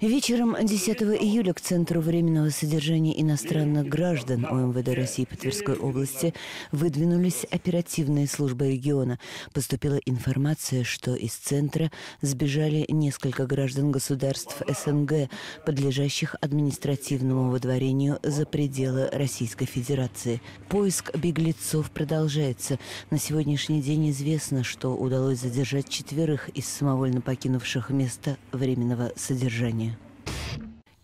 Вечером 10 июля к Центру временного содержания иностранных граждан ОМВД России по Тверской области выдвинулись оперативные службы региона. Поступила информация, что из Центра сбежали несколько граждан государств СНГ, подлежащих административному выдворению за пределы Российской Федерации. Поиск беглецов продолжается. На сегодняшний день известно, что удалось задержать четверых из самовольно покинувших место временного содержания.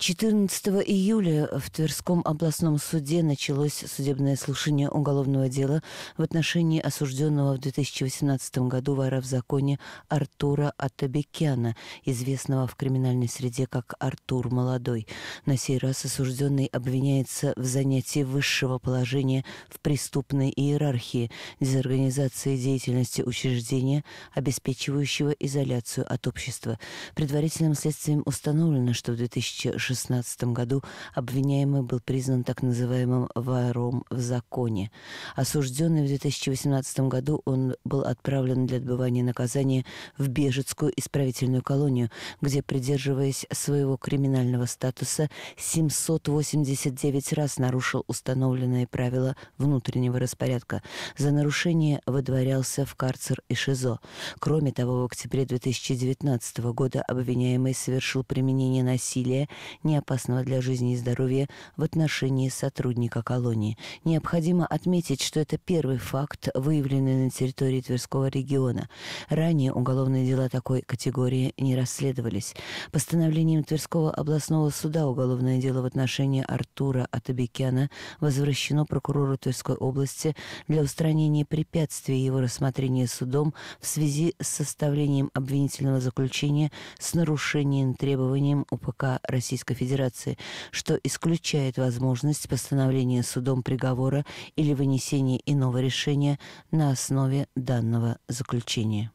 14 июля в Тверском областном суде началось судебное слушание уголовного дела в отношении осужденного в 2018 году вора в законе Артура Атабекяна, известного в криминальной среде как Артур Молодой. На сей раз осужденный обвиняется в занятии высшего положения в преступной иерархии, дезорганизации деятельности учреждения, обеспечивающего изоляцию от общества. Предварительным следствием установлено, что в 2016 2016 году обвиняемый был признан так называемым «вором в законе». Осужденный в 2018 году он был отправлен для отбывания наказания в Бежецкую исправительную колонию, где, придерживаясь своего криминального статуса, 789 раз нарушил установленные правила внутреннего распорядка. За нарушение выдворялся в карцер и ШИЗО. Кроме того, в октябре 2019 года обвиняемый совершил применение насилия, неопасного для жизни и здоровья в отношении сотрудника колонии. Необходимо отметить, что это первый факт, выявленный на территории Тверского региона. Ранее уголовные дела такой категории не расследовались. Постановлением Тверского областного суда уголовное дело в отношении Артура Атабекяна возвращено прокурору Тверской области для устранения препятствий его рассмотрения судом в связи с составлением обвинительного заключения с нарушением требованием УПК Российской Российской Федерации, что исключает возможность постановления судом приговора или вынесения иного решения на основе данного заключения.